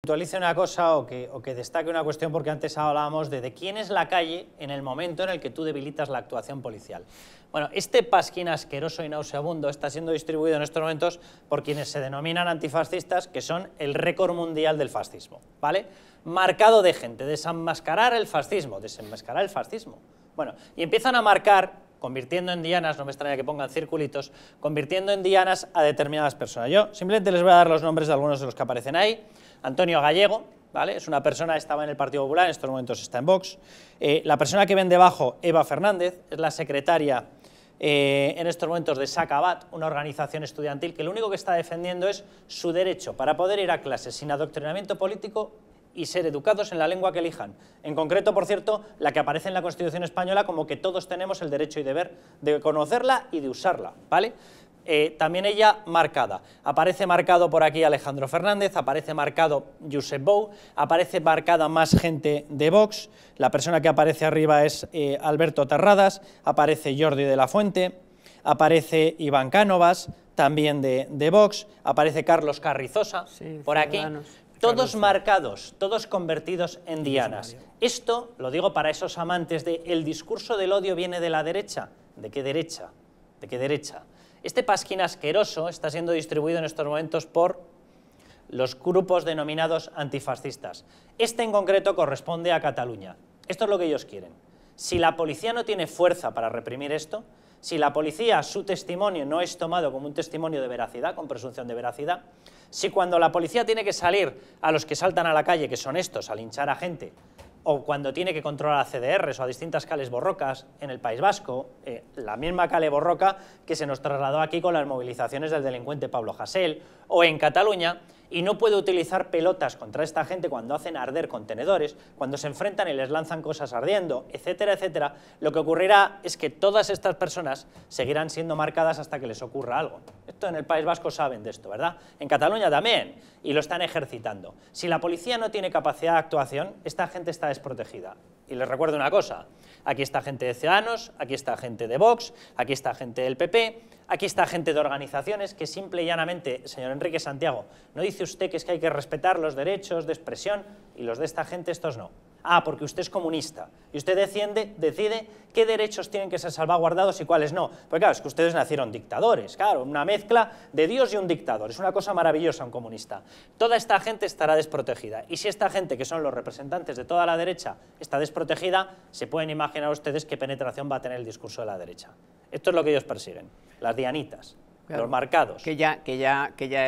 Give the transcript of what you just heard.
puntualice una cosa o que, destaque una cuestión, porque antes hablábamos de, de, quién es la calle en el momento en el que tú debilitas la actuación policial. Bueno, este pasquín asqueroso y nauseabundo está siendo distribuido en estos momentos por quienes se denominan antifascistas, que son el récord mundial del fascismo, ¿vale? Marcado de gente, desenmascarar el fascismo, desenmascarar el fascismo. Bueno, y empiezan a marcar convirtiendo en dianas, no me extraña que pongan circulitos, convirtiendo en dianas a determinadas personas. Yo simplemente les voy a dar los nombres de algunos de los que aparecen ahí. Antonio Gallego, ¿vale? Es una persona que estaba en el Partido Popular, en estos momentos está en Vox. Eh, la persona que ven debajo, Eva Fernández, es la secretaria eh, en estos momentos de SACABAT, una organización estudiantil que lo único que está defendiendo es su derecho para poder ir a clases sin adoctrinamiento político y ser educados en la lengua que elijan. En concreto, por cierto, la que aparece en la Constitución Española como que todos tenemos el derecho y deber de conocerla y de usarla, ¿vale? Eh, también ella marcada. Aparece marcado por aquí Alejandro Fernández, aparece marcado Josep Bou, aparece marcada más gente de Vox, la persona que aparece arriba es eh, Alberto Terradas, aparece Jordi de la Fuente, aparece Iván Cánovas, también de, Vox, aparece Carlos Carrizosa, por aquí todos marcados, todos convertidos en dianas. Esto lo digo para esos amantes de el discurso del odio viene de la derecha. ¿De qué derecha? ¿De qué derecha? Este pasquín asqueroso está siendo distribuido en estos momentos por los grupos denominados antifascistas. Este en concreto corresponde a Cataluña. Esto es lo que ellos quieren. Si la policía no tiene fuerza para reprimir esto, si la policía, su testimonio no es tomado como un testimonio de veracidad, con presunción de veracidad, si cuando la policía tiene que salir a los que saltan a la calle, que son estos, al hinchar a gente, o cuando tiene que controlar a CDRs o a distintas cales borrocas en el País Vasco, eh, la misma cale borroca que se nos trasladó aquí con las movilizaciones del delincuente Pablo Hasél, o en Cataluña, y no puede utilizar pelotas contra esta gente cuando hacen arder contenedores, cuando se enfrentan y les lanzan cosas ardiendo, etcétera, etcétera, lo que ocurrirá es que todas estas personas seguirán siendo marcadas hasta que les ocurra algo. Esto en el País Vasco saben de esto, ¿verdad? En Cataluña también y lo están ejercitando. Si la policía no tiene capacidad de actuación, esta gente está desprotegida. Y les recuerdo una cosa, aquí está gente de Ciudadanos, aquí está gente de Vox, aquí está gente del PP, aquí está gente de organizaciones que simple y llanamente, señor Enrique Santiago, ¿no dice usted que es que hay que respetar los derechos de expresión y los de esta gente, estos no? Ah, porque usted es comunista y usted decide, decide qué derechos tienen que ser salvaguardados y cuáles no. Porque claro, es que ustedes nacieron dictadores, claro, una mezcla de Dios y un dictador. Es una cosa maravillosa un comunista. Toda esta gente estará desprotegida. Y si esta gente, que son los representantes de toda la derecha, está desprotegida, se pueden imaginar ustedes qué penetración va a tener el discurso de la derecha. Esto es lo que ellos persiguen, las dianitas, los marcados. Que ya, que ya, que ya